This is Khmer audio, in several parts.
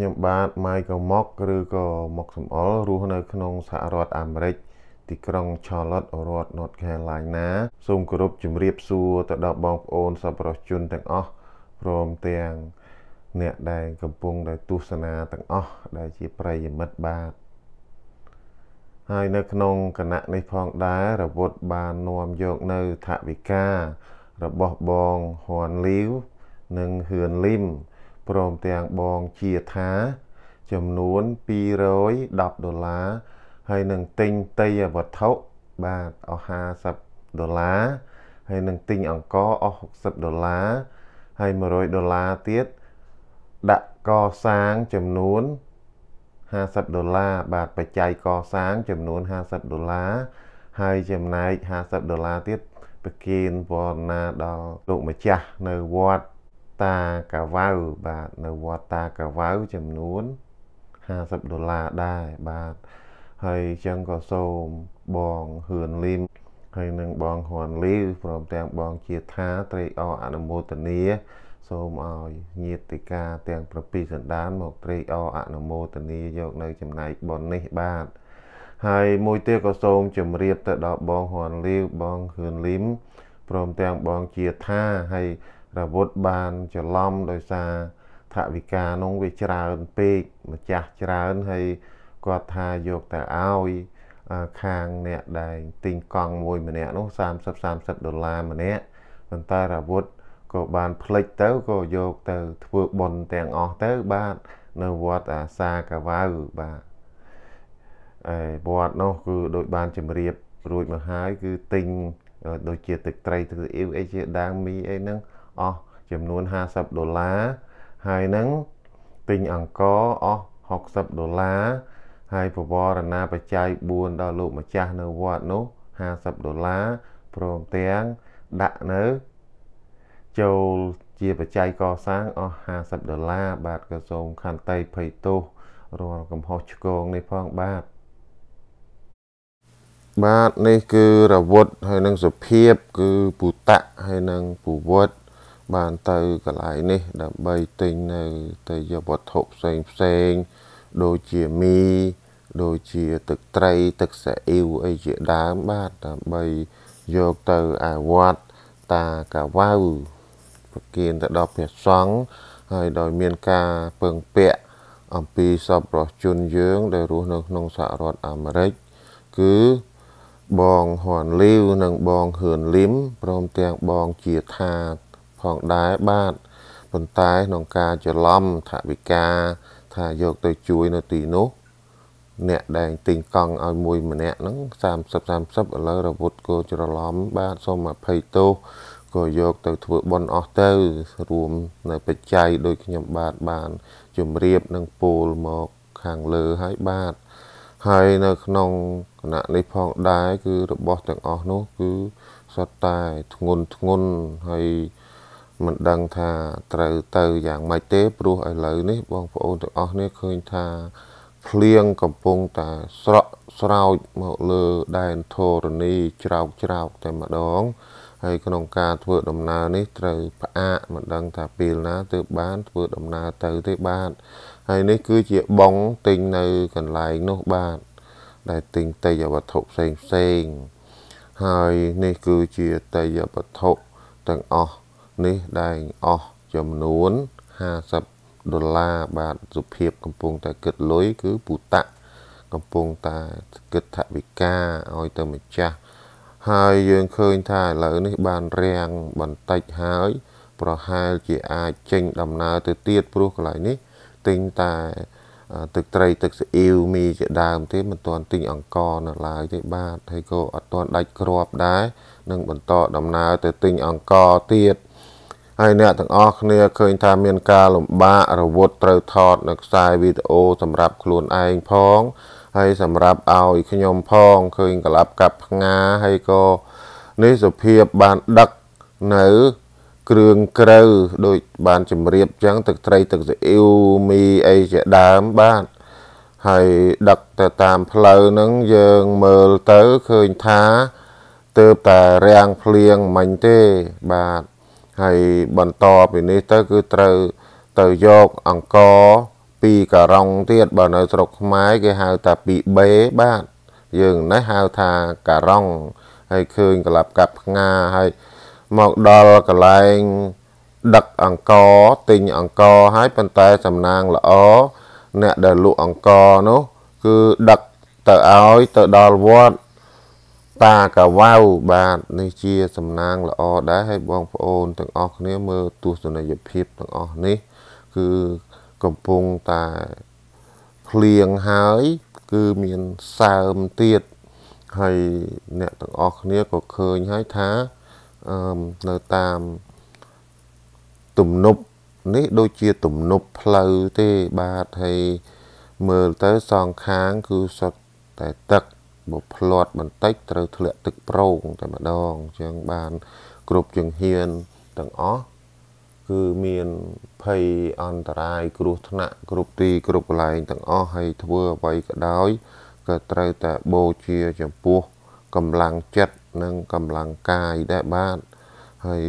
ខ្ញុំបាទ Michael Mock ឬក៏ Mock សំអល់រស់នៅ ក្នុងសហរដ្ឋអាមេរិកទីក្រុង Charlotte រដ្ឋ North Carolina សូមគោរពជម្រាបសួរទៅដល់បងប្អូនសប្បុរសជនទាំងអស់ព្រមទាំងអ្នកដែលកំពុងតែទស្សនាទាំងអស់ដែលជាប្រិយមិត្តបាទហើយនៅក្នុងគណៈនេះផងដែររវត្តបាននាំយកនៅថវិការបស់បងហ៊ាន់លីវនិងហ៊ឿនលីមព្រមទាំងបងជាថាចំនួន210ដុល្លារហើយនឹងទិញតេយ្យវត្ថុបាទអស់50ដុល្លារហើយនឹងទិញអង្គអស់60ដុល្លារហើយ100ដុល្លារទៀតដាក់កសាងចំនួន50ដុល្លារបាទបច្ច័យកសាងចំនួន50ដុល្លារហើយចំណែក50ដុល្លារទៀតប្រគេនវណ្ណាដល់លោកម្ចាស់នៅវត្តតាកាវ៉ៅបាទនៅវត្តតាកាវ៉ៅចំនួន50ដុល្លារដែរបាទហើយអញ្ចឹងក៏សូមបងហឿនលីមហើយនឹងបងហ៊ាន់លីវព្រមទាំងបងជាថាត្រេកអរអនុមោទនាសូមឲ្យញាតិកាទាំង7សន្តាន មកត្រេកអរអនុមោទនាយកនៅចំណែកបននេះបាទហើយមួយទៀតក៏សូមជម្រាបទៅដល់បងហ៊ាន់លីវបងហ៊ឿនលីមព្រមទាំងបងជាថាហើយរវត្តបានច្រឡំដោយសារថាវិការនោះវាច្រើនពេកម្ចាស់ច្រើនហើយគាត់ថាយកតែឲ្យខាងអ្នកដែលទិញកង់មួយម្នាក់នោះ30 30ដុល្លារម្នាក់ប៉ុន្តែរវត្តក៏បានផ្លិចទៅក៏យកទៅធ្វើបុណ្យទាំងអស់ទៅបាទនៅវត្តអាសាកវៅបាទអេវត្តនោះគឺដូចបានជម្រាបរួចមកហើយគឺទិញដូចជាទឹកត្រីទឹកអ៊ីវអីជាដើមមីអីហ្នឹងអស់ចំនួន50ដុល្លារហើយនឹងទិញអង្គអស់60ដុល្លារហើយបវរណាបច្ច័យ4ដល់លោកម្ចាស់នៅវត្តនោះ50ដុល្លារព្រមទាំងដាក់នៅចូលជាបច្ច័យកសាងអស់50ដុល្លារបាទក៏សូមខន្តីភ័យទោសរាល់កំហុសឆ្គងនេះផងបាទបាទនេះគឺរវត្តហើយនឹងសុភាពគឺពុតៈហើយនឹងពុវត្តបានទៅកន្លែងនេះដើម្បីទិញនៅទៅយកវត្ថុផ្សេងផ្សេងដូចជាមីដូចជាទឹកត្រីទឹកសាអ៊ីវអីជាដើមបាទដើម្បីយកទៅអាវត្តតាកាវៅប្រគិនទៅដល់ព្រះសង្ឃហើយដោយមានការពឹងពាក់អំពីសពរជនយើងដែលរស់នៅក្នុងសហរដ្ឋអាមេរិកគឺបងហ៊ាន់លីវនិងបងហ៊ឿនលឹមព្រមទាំងបងជាថាផងដែរបាទប៉ុន្តែក្នុងការច្រឡំថាវិការ ថាយកទៅជួយនៅទីនោះអ្នកដែលទិញកង់ឲ្យមួយម្នាក់ហ្នឹង30 30ឥឡូវរវុតគោច្រឡំបាទសូមអភ័យទោសក៏យកទៅធ្វើបន់អស់ទៅរួមនៅបច្ច័យដោយខ្ញុំបាទបានជំរាបនឹងពូលមកខាងលើឲ្យបាទហើយនៅក្នុងគណៈនេះផងដែរគឺរបស់ទាំងអស់នោះ គឺសុទ្ធតែធ្ងន់ធ្ងន់ហើយមិនដឹងថាត្រូវទៅយ៉ាងម៉េចទេព្រោះឥឡូវនេះបងប្អូនទាំងអស់នេះឃើញថាភ្លៀងកំពុងតែស្រក់ស្រោចមកលើដែនធរណីច្រោកច្រោកតែម្ដងហើយក្នុងការធ្វើដំណើរនេះត្រូវផ្អាកមិនដឹងថាពេលណាទើបបានធ្វើដំណើរទៅទេបាទហើយនេះគឺជាបងទិញនៅកន្លែងនោះបាទដែលទិញតេយ្យវត្ថុផ្សេងផ្សេងហើយនេះគឺជាតេយ្យវត្ថុទាំងអស់នេះដែលអស់ចំនួន50ដុល្លារបាទសុភាពកំពុងតែគិតលុយគឺពូតៈកំពុងតែគិតថវិកាឲ្យទៅម្ចាស់ហើយយើងឃើញថាឥឡូវនេះបានរាំងបន្តិចហើយ ប្រហែលជាអាចចេញដំណើរទៅទៀតព្រោះកន្លែងនេះទិញតែទឹកត្រីទឹកស៊ីអ៊ីវមីជាដើមទេមិនទាន់ទិញអង្ករនៅឡើយទេបាទហើយក៏អត់ទាន់ដាច់គ្រាប់ដែរនឹងបន្តដំណើរទៅទិញអង្ករទៀតហើយអ្នកទាំងអស់គ្នាឃើញថាមានការលំបាករវត់ត្រូវថតនៅខ្សែវីដេអូសម្រាប់ខ្លួនឯងផងហើយសម្រាប់ឲ្យខ្ញុំផងឃើញក្លាប់កាប់ផ្ងាហើយក៏នេះសុភាពបានដឹកនៅគ្រឿងក្រៅដូចបានជំរាបចឹងទឹកត្រីទឹកស៊ីអ៊ីវមីអីជាដើមបាទហើយដឹកទៅតាមផ្លូវហ្នឹងយើងមើលទៅឃើញថាទើបតែរាំងភ្លៀងមិញទេបាទហើយបន្តពីនេះទៅគឺត្រូវទៅយកអង្គពីការ៉ុងទៀតបើនៅស្រុកខ្មែរគេហៅថាពី B បាទយើងណេះហៅថាការ៉ុងហើយឃើញក្លាប់កាប់ផ្ងាហើយមកដល់កន្លែងដឹកអង្គទិញអង្គហើយប៉ុន្តែសំណាងល្អអ្នកដែលលក់អង្គនោះគឺដឹកទៅឲ្យទៅដល់វត្តតាកាវ៉ៅបាទនេះជា សំណាងល្អដែរហើយបងប្អូនទាំងអស់គ្នាមើលទស្សនវិភាពទាំងអស់នេះគឺកំពុងតែភ្លៀងហើយ គឺមានសើមទៀតហើយអ្នកទាំងអស់គ្នាក៏ឃើញហើយថាអឺនៅតាមទំនប់នេះដូចជាទំនប់ផ្លូវទេបាទហើយមើលទៅសងខាង គឺសុទ្ធតែទឹកមកផ្លាត់បន្តិចត្រូវធ្លាក់ទឹកប្រោងតែម្ដងអញ្ចឹងបានគ្រប់ជាងហ៊ានទាំងអស់គឺមានភ័យអន្តរាយគ្រោះថ្នាក់គ្រប់ទី គ្រប់កន្លែងទាំងអស់ហើយធ្វើអ្វីក៏ដោយក៏ត្រូវតែបូជាចំពោះកម្លាំងចិត្តនិងកម្លាំងកាយដែរបាទហើយ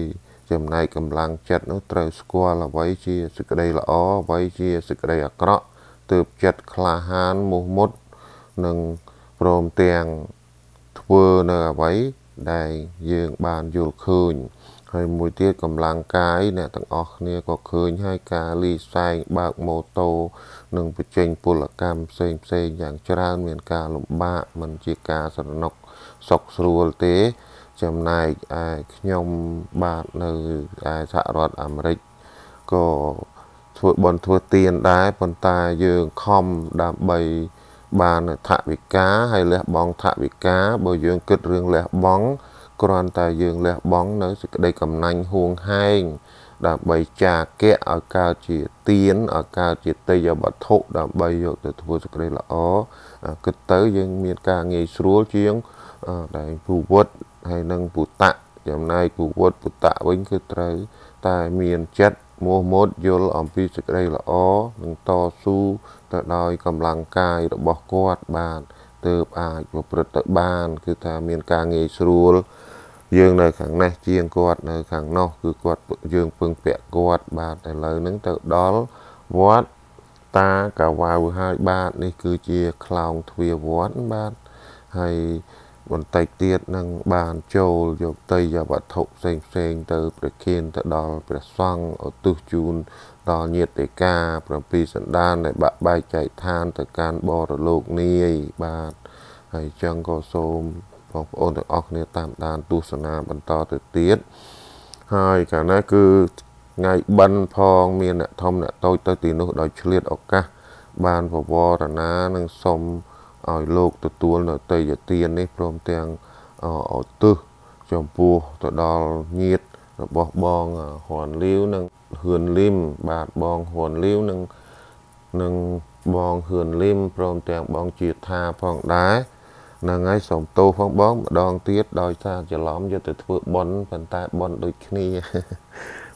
ចំណែកកម្លាំងចិត្តនោះត្រូវស្គាល់អ្វីជាសេចក្តីល្អអ្វីជាសេចក្តីអាក្រក់ទើបចិត្តក្លាហានមោះមុតនិងព្រមទាំងធ្វើនៅអ្វីដែលយើងបានយល់ឃើញហើយមួយទៀតកម្លាំងកាយអ្នកទាំងអស់គ្នាក៏ឃើញហើយការលីផ្សែងបើកម៉ូតូនិងបញ្ចេញពលកម្មផ្សេងផ្សេងយ៉ាងច្រើនមានការលំបាកមិនជាការស្រណុកសុខស្រួលទេចំណែកឯខ្ញុំបាទនៅឯសហរដ្ឋអាមេរិកក៏ធ្វើបន់ធ្វើទៀនដែរប៉ុន្តែយើងខំដើម្បីបានថវិកាហើយលះបង់ថវិកាបើយើងគិតរឿងលះបង់គ្រាន់តែយើងលះបង់នៅសេចក្តីកំណាញ់ហួងហែងដើម្បីចាកៈឲ្យកើតជាទៀនឲ្យកើតជាទេយវត្ថុដើម្បីយកទៅធ្វើសេចក្តីល្អគិតទៅយើងមានការងាយស្រួលជាងដែលពូវត្តហើយនិងពុតៈចំណែកពូវត្តពុតៈវិញគឺត្រូវតែមានចិត្តមោះមុតយល់អំពីសេចក្តីល្អនិងតស៊ូទៅដោយកម្លាំងកាយរបស់គាត់បានទើបអាចប្រព្រឹត្តទៅបាន គឺថាមានការងាយស្រួលយើងនៅខាងនេះជាងគាត់ នៅ ខាងនោះ គឺគាត់យើងពឹងពាក់គាត់បាទឥឡូវហ្នឹងទៅដល់វត្តតាកាវ៉ៅហើយបាទនេះគឺជាខ្លោងទ្វារវត្តបាទហើយបន្តិចទៀតនឹងបានចូលយកតីយវត្ថុផ្សេងផ្សេងទៅ ប្រគិនទៅដល់ព្រះសង្ឃឧទ្ទិសជូនដល់ញាតិកា7សន្តានដែលបាក់បែកចែកឋានទៅកាន់បរលោកនាយបាទហើយចឹងក៏សូមបងប្អូនទាំងអស់គ្នាតាមដានទស្សនាបន្តទៅទៀតហើយកាលណាគឺថ្ងៃបិណ្ឌផងមានអ្នកធំអ្នកតូចទៅទីនោះដោយឆ្លៀតឱកាសបានពវរណានឹងសុំឲ្យលោកទទួលនៅតីយទាននេះព្រមទាំងអោទិសចំពោះទៅដល់ញាតរបស់បងហ៊ွန်លាវនិងហ៊ឿនលឹមបាទបងហ៊ွန်លាវនិងនិងបងហ៊ឿនលឹមព្រមទាំងបងជាថាផងដែរហ្នឹងហើយសូមទោសផងបងម្ដងទៀតដោយសារច្រឡំយកទៅធ្វើបន់ប៉ុន្តែបន់ដូចគ្នា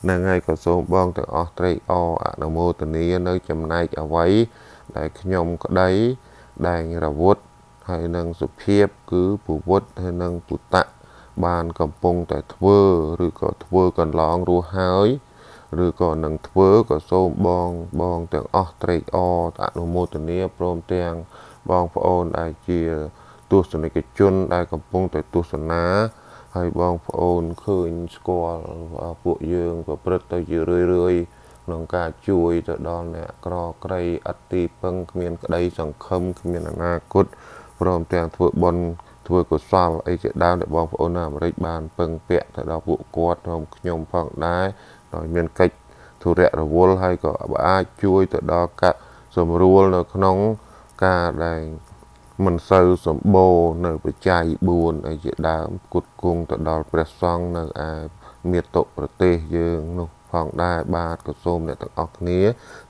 ហ្នឹងហើយក៏សូមបងទាំងអស់ត្រេកអរអនុមោទនានៅចំណែកអ្វីដែលខ្ញុំក្តីដែងរវុធហើយនឹងសុភាពគឺពវុធហើយនឹងពុតៈបានកំពុងតែធ្វើឬក៏ធ្វើកន្លងរស់ហើយឬក៏នឹងធ្វើក៏សូមបងបងទាំងអស់ត្រេកអរអនុមោទនាព្រមទាំងបងប្អូនដែលជាទស្សនិកជន ដែលកំពុងតែទស្សនាហើយបងប្អូនឃើញស្គាល់ពួកយើងប្រព្រឹត្តទៅជារឿយៗក្នុងការជួយទៅដល់អ្នកក្រក្រីអត់ទីពឹងគ្មានក្តី សង្ឃឹមគ្មានអនាគតព្រមទាំងធ្វើបុណ្យធ្វើកុសលអីជាដើមដែលបងប្អូនអាមេរិកបានពឹងពាក់ទៅដល់ពួកគាត់ព្រមខ្ញុំផងដែរដោយមានកិច្ចធុរៈរវល់ហើយក៏អាចជួយទៅដល់កសម្រួលនៅក្នុងការដែលមិនសូវសម្បូរនៅបច្ច័យ4អីជាដើមគុតគង់ទៅដល់ព្រះសង្ឃនៅឯមាតុប្រទេសយើងនោះផងដែរបាទក៏សូមអ្នកទាំងអស់គ្នា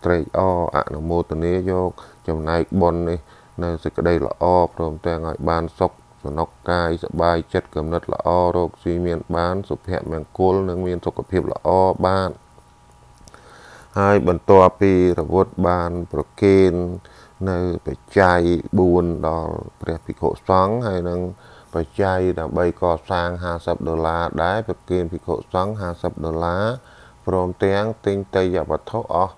ត្រេកអរអនុមោទនាយក ចំណែកបុណ្យនេះនៅសេចក្តីល្អព្រមទាំងឲ្យបានសុខសំណុកកាយសบายចិត្តកំណត់ល្អរោគស៊ីមានបានសុភមង្គលនិងមានសុខភាពល្អបាទហើយបន្ទាប់ពីរវត្តបានប្រគេននៅបច្ច័យ4ដល់ព្រះភិក្ខុសង្ឃហើយនឹងបច្ច័យដើម្បីកសាង50ដុល្លារដែរប្រគេនភិក្ខុសង្ឃ50ដុល្លារព្រមទាំងទិញតេយ្យវត្ថុអស់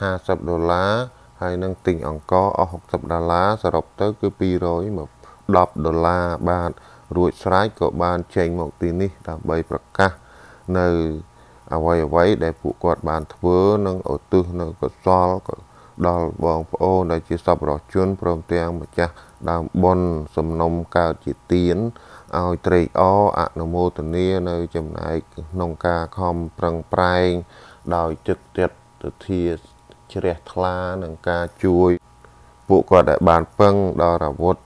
50ដុល្លារហើយនឹងទិញអង្ករអស់60ដុល្លារសរុបទៅគឺ210ដុល្លារបាទរួចស្រេចក៏បានចេញមកទីនេះដើម្បីប្រកាសនៅអ្វីអ្វីដែលពួកគាត់បានធ្វើ និងឧទ្ទិសនៅកុសលដល់បងប្អូនដែលជាសប្បុរសជនព្រមទាំងម្ចាស់ដើមបុណ្យសំណុំកើតជាទានឲ្យត្រេកអរអនុមោទនានៅ ចំណែកក្នុងការខំប្រឹងប្រែង ដោយចិត្តចិត្តទធាជ្រះថ្លានឹងការជួយ ពួកគាត់ដែលបានពឹងដល់អាវុធ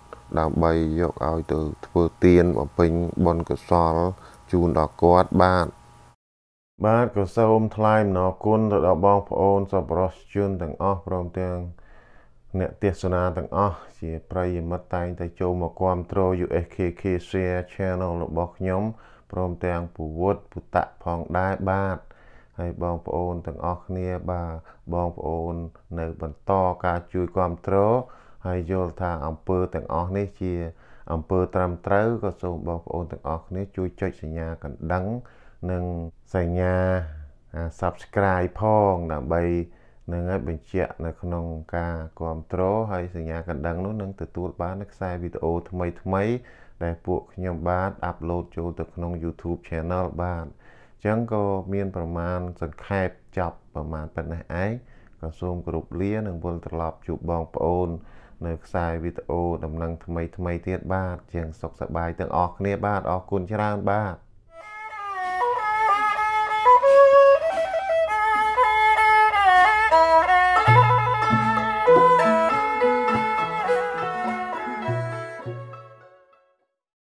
ដើម្បីយកឲ្យទៅធ្វើទានបំពេញបុណ្យកុសលជូនដល់គាត់បាទបាទក៏សូមថ្លែងអំណរគុណទៅដល់បងប្អូនសប្បុរសជនទាំងអស់ព្រមទាំងអ្នកទេសនាទាំងអស់ជាប្រិយមិត្តតែងតែចូលមកគាំទ្រ USKK Share Channel របស់ខ្ញុំព្រមទាំងពវត្តពុតៈផងដែរបាទហើយបងប្អូនទាំងអស់គ្នាបាទបងប្អូននៅបន្តការជួយគាំទ្រហើយយល់ថាអង្គើទាំងអស់នេះជាអង្គើត្រឹមត្រូវក៏សូមបងប្អូនទាំងអស់គ្នាជួយចុចសញ្ញាកណ្ដឹងនិងសញ្ញា Subscribe ផងដើម្បីនឹងឲ្យបញ្ជាក់នៅក្នុងការគ្រប់គ្រងហើយសញ្ញាកណ្ដឹងនោះនឹងទទួលបាននៅខ្សែវីដេអូថ្មី ថ្មី ដែលពួកខ្ញុំបាទអាប់ឡូតចូលទៅក្នុង YouTube Channel បាទអញ្ចឹងក៏មានប្រមាណសង្ខេបចប់ប្រមាណប៉ុណ្ណេះឯងក៏សូមគោរពលានិងវិលត្រឡប់ជួបបងប្អូន នៅខ្សែវីដេអូដំណឹងថ្មីថ្មីទៀត បាទជាងសុខសប្បាយទាំងអស់គ្នាបាទអរគុណច្រើនបាទ